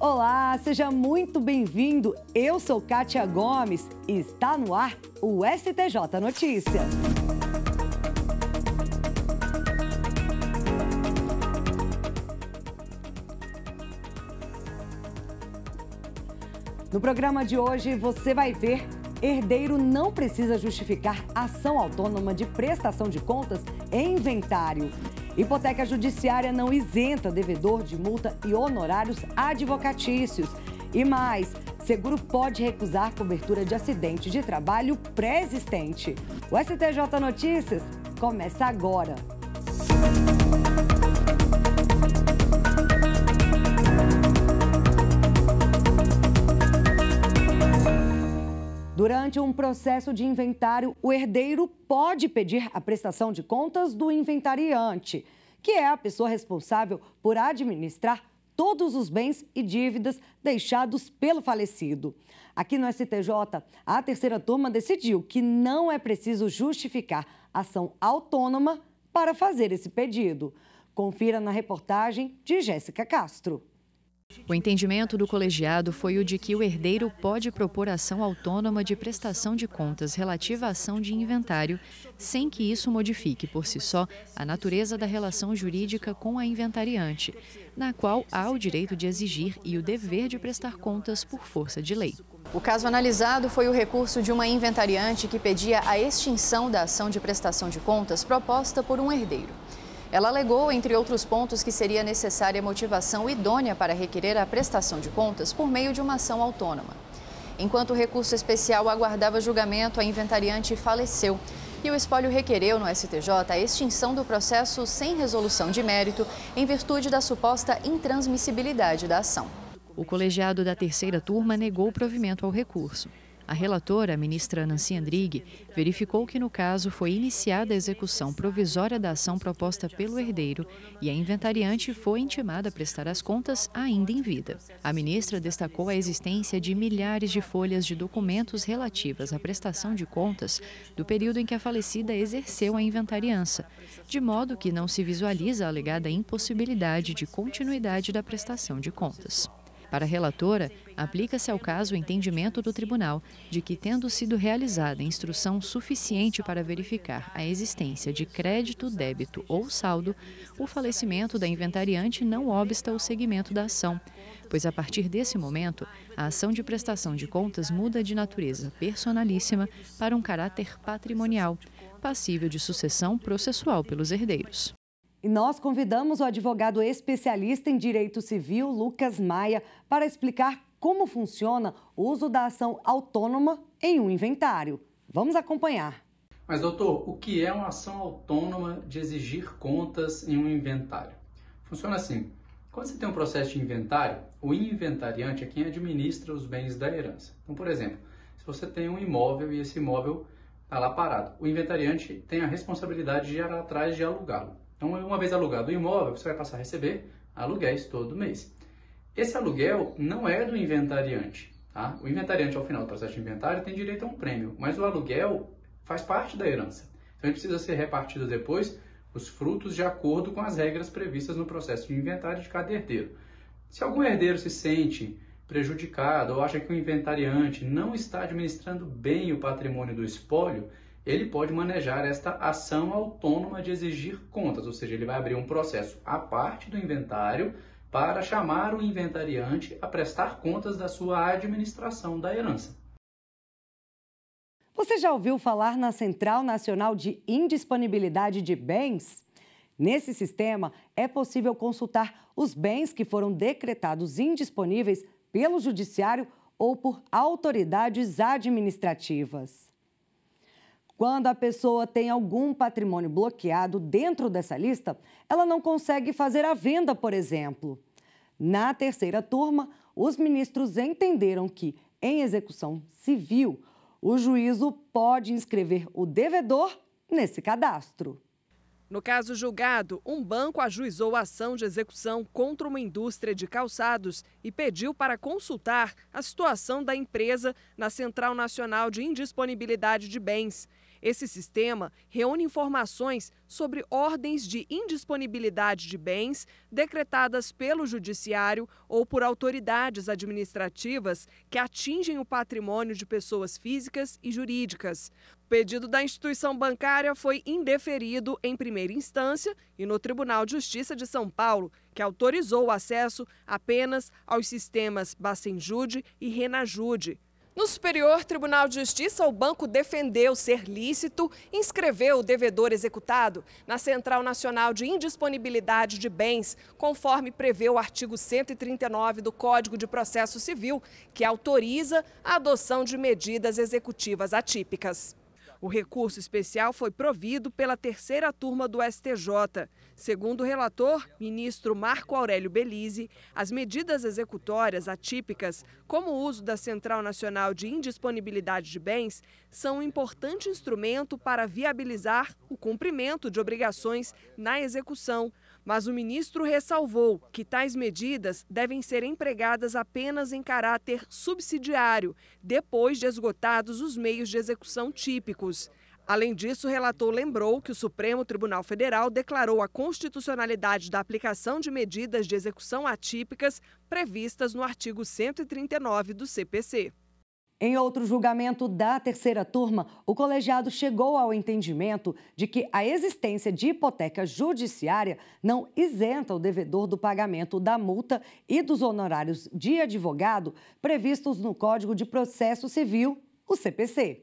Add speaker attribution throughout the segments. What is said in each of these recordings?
Speaker 1: Olá, seja muito bem-vindo. Eu sou Kátia Gomes e está no ar o STJ Notícias. No programa de hoje você vai ver Herdeiro não precisa justificar ação autônoma de prestação de contas em inventário. Hipoteca judiciária não isenta devedor de multa e honorários advocatícios. E mais, seguro pode recusar cobertura de acidente de trabalho pré-existente. O STJ Notícias começa agora. Durante um processo de inventário, o herdeiro pode pedir a prestação de contas do inventariante que é a pessoa responsável por administrar todos os bens e dívidas deixados pelo falecido. Aqui no STJ, a terceira turma decidiu que não é preciso justificar ação autônoma para fazer esse pedido. Confira na reportagem de Jéssica Castro. O
Speaker 2: entendimento do colegiado foi o de que o herdeiro pode propor ação autônoma de prestação de contas relativa à ação de inventário, sem que isso modifique por si só a natureza da relação jurídica com a inventariante, na qual há o direito de exigir e o dever de prestar contas por força de lei. O caso analisado foi o recurso de uma inventariante que pedia a extinção da ação de prestação de contas proposta por um herdeiro. Ela alegou, entre outros pontos, que seria necessária motivação idônea para requerer a prestação de contas por meio de uma ação autônoma. Enquanto o recurso especial aguardava julgamento, a inventariante faleceu. E o espólio requereu no STJ a extinção do processo sem resolução de mérito, em virtude da suposta intransmissibilidade da ação. O colegiado da terceira turma negou o provimento ao recurso. A relatora, a ministra Nancy Andrighi, verificou que no caso foi iniciada a execução provisória da ação proposta pelo herdeiro e a inventariante foi intimada a prestar as contas ainda em vida. A ministra destacou a existência de milhares de folhas de documentos relativas à prestação de contas do período em que a falecida exerceu a inventariança, de modo que não se visualiza a alegada impossibilidade de continuidade da prestação de contas. Para a relatora, aplica-se ao caso o entendimento do tribunal de que, tendo sido realizada instrução suficiente para verificar a existência de crédito, débito ou saldo, o falecimento da inventariante não obsta o seguimento da ação, pois a partir desse momento, a ação de prestação de contas muda de natureza personalíssima para um caráter patrimonial, passível de sucessão processual pelos herdeiros.
Speaker 1: E nós convidamos o advogado especialista em direito civil, Lucas Maia, para explicar como funciona o uso da ação autônoma em um inventário. Vamos acompanhar.
Speaker 3: Mas, doutor, o que é uma ação autônoma de exigir contas em um inventário? Funciona assim: quando você tem um processo de inventário, o inventariante é quem administra os bens da herança. Então, por exemplo, se você tem um imóvel e esse imóvel está lá parado, o inventariante tem a responsabilidade de ir atrás de alugá-lo. Então, uma vez alugado o imóvel, você vai passar a receber aluguéis todo mês. Esse aluguel não é do inventariante. Tá? O inventariante, ao final do processo de inventário, tem direito a um prêmio, mas o aluguel faz parte da herança. Então, ele precisa ser repartido depois os frutos de acordo com as regras previstas no processo de inventário de cada herdeiro. Se algum herdeiro se sente prejudicado ou acha que o inventariante não está administrando bem o patrimônio do espólio, ele pode manejar esta ação autônoma de exigir contas, ou seja, ele vai abrir um processo à parte do inventário para chamar o inventariante a prestar contas da sua administração da herança.
Speaker 1: Você já ouviu falar na Central Nacional de Indisponibilidade de Bens? Nesse sistema, é possível consultar os bens que foram decretados indisponíveis pelo Judiciário ou por autoridades administrativas. Quando a pessoa tem algum patrimônio bloqueado dentro dessa lista, ela não consegue fazer a venda, por exemplo. Na terceira turma, os ministros entenderam que, em execução civil, o juízo pode inscrever o devedor nesse cadastro.
Speaker 4: No caso julgado, um banco ajuizou a ação de execução contra uma indústria de calçados e pediu para consultar a situação da empresa na Central Nacional de Indisponibilidade de Bens. Esse sistema reúne informações sobre ordens de indisponibilidade de bens decretadas pelo Judiciário ou por autoridades administrativas que atingem o patrimônio de pessoas físicas e jurídicas. O pedido da instituição bancária foi indeferido em primeira instância e no Tribunal de Justiça de São Paulo, que autorizou o acesso apenas aos sistemas Bacenjude e Renajude. No Superior Tribunal de Justiça, o banco defendeu ser lícito inscrever o devedor executado na Central Nacional de Indisponibilidade de Bens, conforme prevê o artigo 139 do Código de Processo Civil, que autoriza a adoção de medidas executivas atípicas. O recurso especial foi provido pela terceira turma do STJ. Segundo o relator, ministro Marco Aurélio Belize, as medidas executórias atípicas, como o uso da Central Nacional de Indisponibilidade de Bens, são um importante instrumento para viabilizar o cumprimento de obrigações na execução mas o ministro ressalvou que tais medidas devem ser empregadas apenas em caráter subsidiário, depois de esgotados os meios de execução típicos. Além disso, o relator lembrou que o Supremo Tribunal Federal declarou a constitucionalidade da aplicação de medidas de execução atípicas previstas no artigo 139 do CPC.
Speaker 1: Em outro julgamento da terceira turma, o colegiado chegou ao entendimento de que a existência de hipoteca judiciária não isenta o devedor do pagamento da multa e dos honorários de advogado previstos no Código de Processo Civil, o CPC.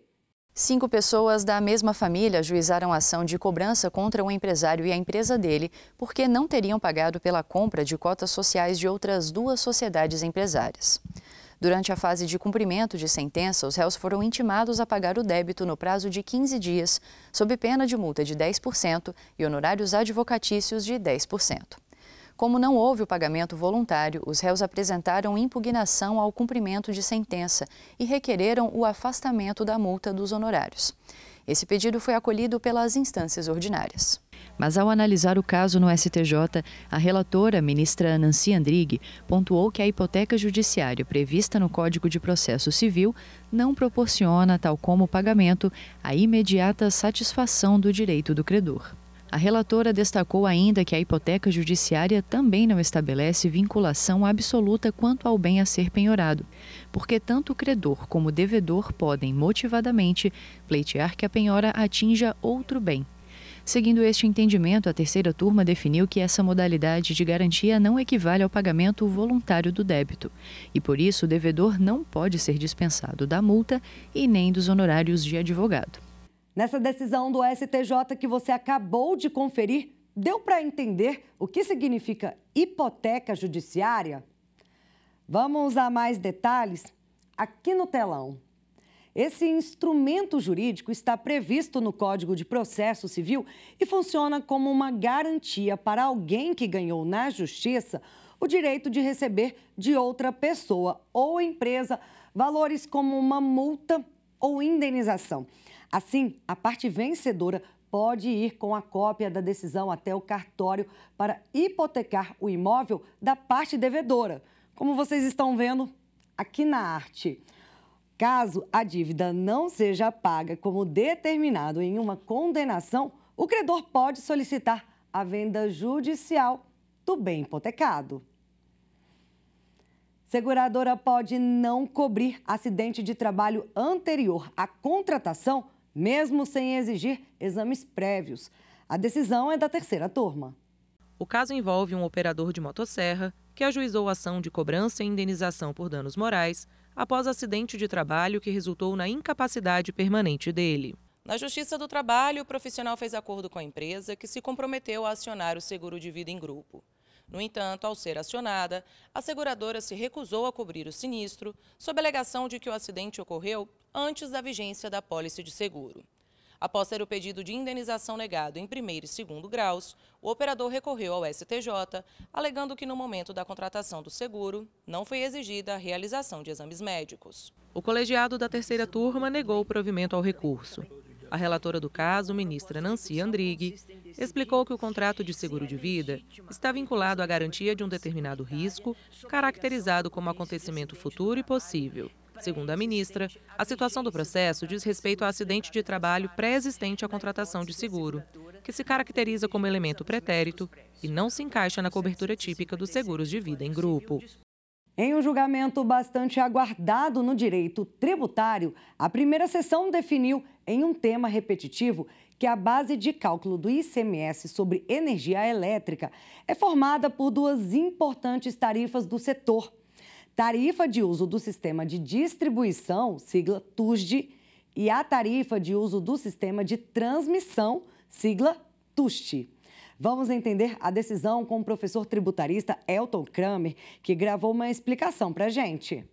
Speaker 2: Cinco pessoas da mesma família juizaram ação de cobrança contra o empresário e a empresa dele porque não teriam pagado pela compra de cotas sociais de outras duas sociedades empresárias. Durante a fase de cumprimento de sentença, os réus foram intimados a pagar o débito no prazo de 15 dias, sob pena de multa de 10% e honorários advocatícios de 10%. Como não houve o pagamento voluntário, os réus apresentaram impugnação ao cumprimento de sentença e requereram o afastamento da multa dos honorários. Esse pedido foi acolhido pelas instâncias ordinárias. Mas ao analisar o caso no STJ, a relatora, ministra Nancy Andrighi, pontuou que a hipoteca judiciária prevista no Código de Processo Civil não proporciona, tal como o pagamento, a imediata satisfação do direito do credor. A relatora destacou ainda que a hipoteca judiciária também não estabelece vinculação absoluta quanto ao bem a ser penhorado, porque tanto o credor como o devedor podem, motivadamente, pleitear que a penhora atinja outro bem. Seguindo este entendimento, a terceira turma definiu que essa modalidade de garantia não equivale ao pagamento voluntário do débito e, por isso, o devedor não pode ser dispensado da multa e nem dos honorários de
Speaker 1: advogado. Nessa decisão do STJ que você acabou de conferir, deu para entender o que significa hipoteca judiciária? Vamos a mais detalhes aqui no telão. Esse instrumento jurídico está previsto no Código de Processo Civil e funciona como uma garantia para alguém que ganhou na justiça o direito de receber de outra pessoa ou empresa valores como uma multa ou indenização. Assim, a parte vencedora pode ir com a cópia da decisão até o cartório para hipotecar o imóvel da parte devedora, como vocês estão vendo aqui na arte. Caso a dívida não seja paga como determinado em uma condenação, o credor pode solicitar a venda judicial do bem hipotecado. Seguradora pode não cobrir acidente de trabalho anterior à contratação mesmo sem exigir exames prévios. A decisão é da terceira turma.
Speaker 5: O caso envolve um operador de motosserra que ajuizou ação de cobrança e indenização por danos morais após acidente de trabalho que resultou na incapacidade permanente dele. Na Justiça do Trabalho, o profissional fez acordo com a empresa que se comprometeu a acionar o seguro de vida em grupo. No entanto, ao ser acionada, a seguradora se recusou a cobrir o sinistro, sob a alegação de que o acidente ocorreu antes da vigência da pólice de seguro. Após ser o pedido de indenização negado em primeiro e segundo graus, o operador recorreu ao STJ, alegando que no momento da contratação do seguro não foi exigida a realização de exames médicos. O colegiado da terceira turma negou o provimento ao recurso. A relatora do caso, ministra Nancy Andrighi, explicou que o contrato de seguro de vida está vinculado à garantia de um determinado risco, caracterizado como acontecimento futuro e possível. Segundo a ministra, a situação do processo diz respeito a acidente de trabalho pré-existente à contratação de seguro, que se caracteriza como elemento pretérito e não se encaixa na cobertura típica dos seguros de vida em grupo. Em um
Speaker 1: julgamento bastante aguardado no direito tributário, a primeira sessão definiu, em um tema repetitivo, que a base de cálculo do ICMS sobre energia elétrica é formada por duas importantes tarifas do setor: tarifa de uso do sistema de distribuição, sigla TUSD, e a tarifa de uso do sistema de transmissão, sigla TUST. Vamos entender a decisão com o professor tributarista Elton Kramer, que gravou uma explicação para a gente.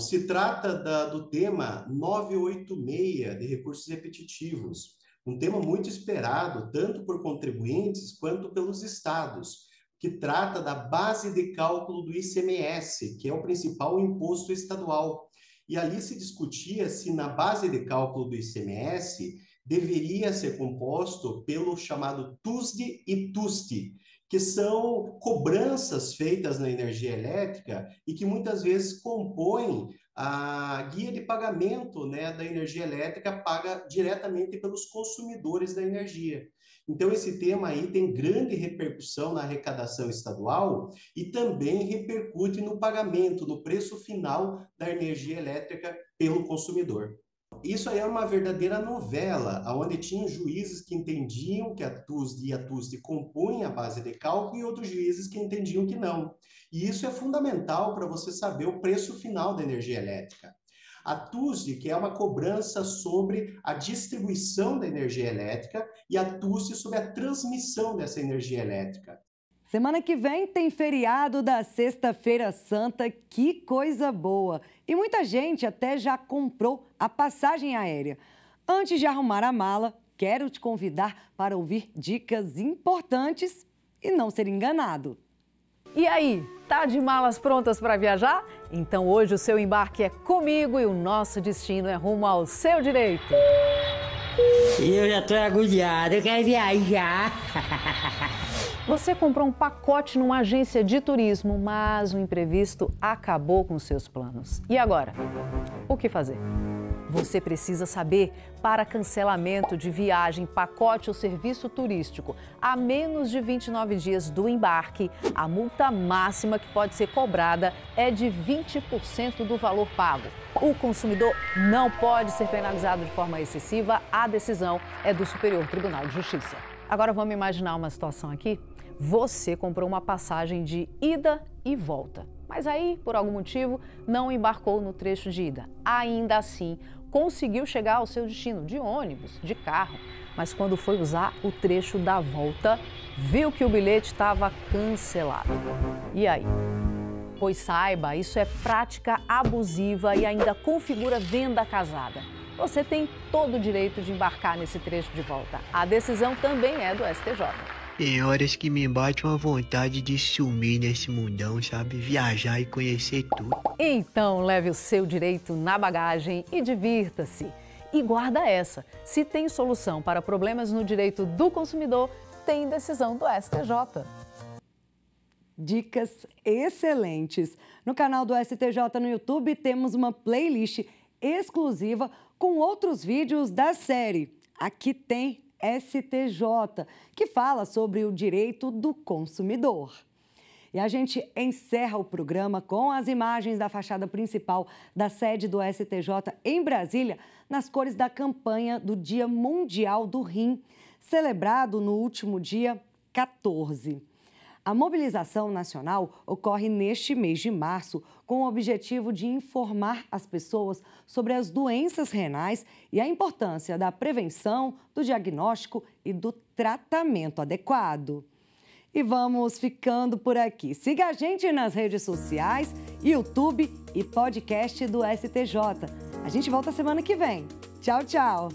Speaker 6: Se trata da, do tema 986 de recursos repetitivos, um tema muito esperado tanto por contribuintes quanto pelos estados, que trata da base de cálculo do ICMS, que é o principal imposto estadual. E ali se discutia se na base de cálculo do ICMS deveria ser composto pelo chamado TUSD e TUST, que são cobranças feitas na energia elétrica e que muitas vezes compõem a guia de pagamento né, da energia elétrica paga diretamente pelos consumidores da energia. Então, esse tema aí tem grande repercussão na arrecadação estadual e também repercute no pagamento, no preço final da energia elétrica pelo consumidor. Isso aí era uma verdadeira novela, onde tinham juízes que entendiam que a TUSD e a TUSD compunham a base de cálculo e outros juízes que entendiam que não. E isso é fundamental para você saber o preço final da energia elétrica. A TUSD, que é uma cobrança sobre a distribuição da energia elétrica, e a TUSD sobre a transmissão dessa energia elétrica.
Speaker 1: Semana que vem tem feriado da Sexta-feira Santa, que coisa boa! E muita gente até já comprou a passagem aérea. Antes de arrumar a mala, quero te convidar para ouvir dicas importantes e não ser enganado. E aí, tá de malas prontas
Speaker 7: para viajar? Então hoje o seu embarque é comigo e o nosso destino é rumo ao seu direito. Eu já tô agoniado, eu quero viajar. Você comprou um pacote numa agência de turismo, mas o imprevisto acabou com seus planos. E agora? O que fazer? Você precisa saber para cancelamento de viagem, pacote ou serviço turístico a menos de 29 dias do embarque, a multa máxima que pode ser cobrada é de 20% do valor pago. O consumidor não pode ser penalizado de forma excessiva. A decisão é do Superior Tribunal de Justiça. Agora vamos imaginar uma situação aqui você comprou uma passagem de ida e volta. Mas aí, por algum motivo, não embarcou no trecho de ida. Ainda assim, conseguiu chegar ao seu destino de ônibus, de carro. Mas quando foi usar o trecho da volta, viu que o bilhete estava cancelado. E aí? Pois saiba, isso é prática abusiva e ainda configura venda casada. Você tem todo o direito de embarcar nesse trecho de volta. A decisão também é do STJ.
Speaker 6: Tem horas que me bate uma vontade de sumir nesse mundão, sabe? Viajar e conhecer tudo.
Speaker 7: Então, leve o seu direito na bagagem e divirta-se. E guarda essa: se tem solução para problemas no direito do consumidor, tem
Speaker 1: decisão do STJ. Dicas excelentes. No canal do STJ no YouTube temos uma playlist exclusiva com outros vídeos da série. Aqui tem STJ, que fala sobre o direito do consumidor. E a gente encerra o programa com as imagens da fachada principal da sede do STJ em Brasília, nas cores da campanha do Dia Mundial do Rim, celebrado no último dia 14. A mobilização nacional ocorre neste mês de março com o objetivo de informar as pessoas sobre as doenças renais e a importância da prevenção, do diagnóstico e do tratamento adequado. E vamos ficando por aqui. Siga a gente nas redes sociais, YouTube e podcast do STJ. A gente volta semana que vem. Tchau, tchau!